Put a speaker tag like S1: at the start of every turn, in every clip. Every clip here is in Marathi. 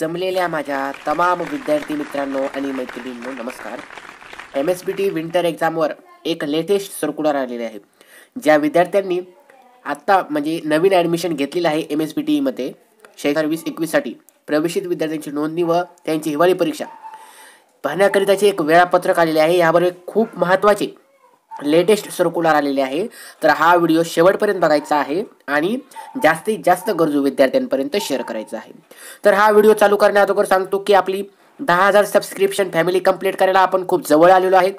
S1: जमलेल्या माझ्या तमाम विद्यार्थी मित्रांनो आणि मैत्रिणींनो नमस्कार M S B T winter एक्झामवर एक लेटेस्ट सर्कुलर आलेले आहे ज्या विद्यार्थ्यांनी आत्ता म्हणजे नवीन ॲडमिशन घेतलेलं आहे एम एस बी टीमध्ये वीस एकवीससाठी प्रवेशित विद्यार्थ्यांची नोंदणी व त्यांची हिवाळी परीक्षा पाहण्याकरिताचे एक वेळापत्रक आलेले आहे यावर एक खूप महत्त्वाचे लेटेस्ट सर्क्युलर आलेले आहे तर हा व्हिडिओ शेवटपर्यंत बघायचा आहे आणि जास्तीत जास्त गरजू विद्यार्थ्यांपर्यंत शेअर करायचा आहे तर हा व्हिडिओ चालू करण्याअगोदर सांगतो की आपली दहा हजार सबस्क्रिप्शन फॅमिली कंप्लीट करायला आपण खूप जवळ आलेलो आहे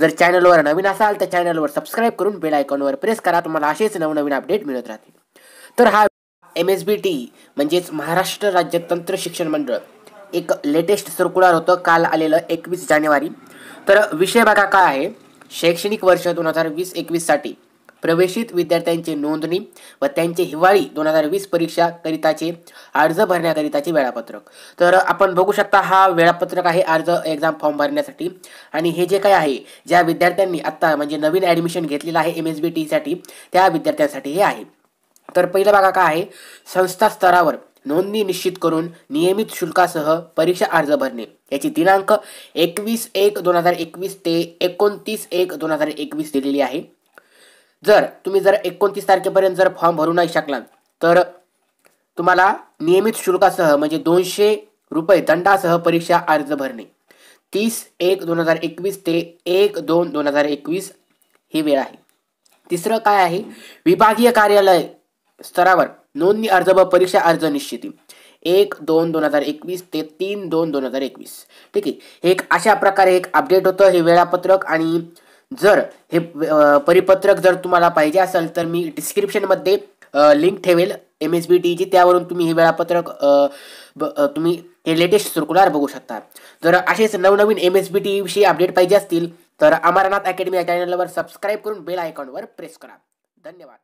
S1: जर चॅनलवर नवीन असाल तर चॅनलवर सबस्क्राईब करून बेल आयकॉनवर प्रेस करा तुम्हाला असेच नवनवीन अपडेट मिळत राहतील तर हा एम एस बी टी म्हणजेच महाराष्ट्र राज्य तंत्र शिक्षण मंडळ एक लेटेस्ट सर्क्युलर होतं काल आलेलं एकवीस जानेवारी तर विषय बघा काय आहे शैक्षणिक वर्ष दोन हजार वीस एकवीससाठी प्रवेशित विद्यार्थ्यांची नोंदणी व त्यांचे हिवाळी दोन हजार वीस परीक्षा करिताचे अर्ज भरण्याकरिताचे वेळापत्रक तर आपण बघू शकता हा वेळापत्रक आहे अर्ज एक्झाम फॉर्म भरण्यासाठी आणि हे जे काय आहे ज्या विद्यार्थ्यांनी आत्ता म्हणजे नवीन ॲडमिशन घेतलेलं आहे एम एस बी टीसाठी त्या विद्यार्थ्यांसाठी हे आहे तर पहिला बघा काय आहे संस्था स्तरावर नोंदणी निश्चित करून नियमित शुल्कासह परीक्षा अर्ज भरणे याची दिनांक एकवीस एक दोन हजार एकवीस ते एकोणतीस एक दोन हजार एकवीस दिलेली आहे जर तुम्ही जर एकोणतीस तारखेपर्यंत जर फॉर्म भरू नाही शकलात तर तुम्हाला नियमित शुल्कासह म्हणजे दोनशे रुपये दंडासह परीक्षा अर्ज भरणे तीस एक दोन हजार एकवीस ते एक दोन दोन हजार एकवीस ही वेळ आहे तिसरं काय आहे विभागीय कार्यालय स्तरावर नोंदणी अर्ज व परीक्षा अर्ज निश्चिती एक दोन दोन हजार एकवीस ते तीन दोन दोन हजार एकवीस ठीक आहे एक अशा प्रकारे एक अपडेट होतं हे वेळापत्रक आणि जर हे परिपत्रक जर तुम्हाला पाहिजे असेल तर मी डिस्क्रिप्शनमध्ये लिंक ठेवेल एम एस बी टीची त्यावरून तुम्ही हे वेळापत्रक तुम्ही हे लेटेस्ट सर्कुलर बघू शकता जर असेच नवनवीन एम एस बी टीविषयी अपडेट पाहिजे असतील तर अमरनाथ अकॅडमी या चॅनलवर सबस्क्राईब करून बेल आयकॉनवर प्रेस करा धन्यवाद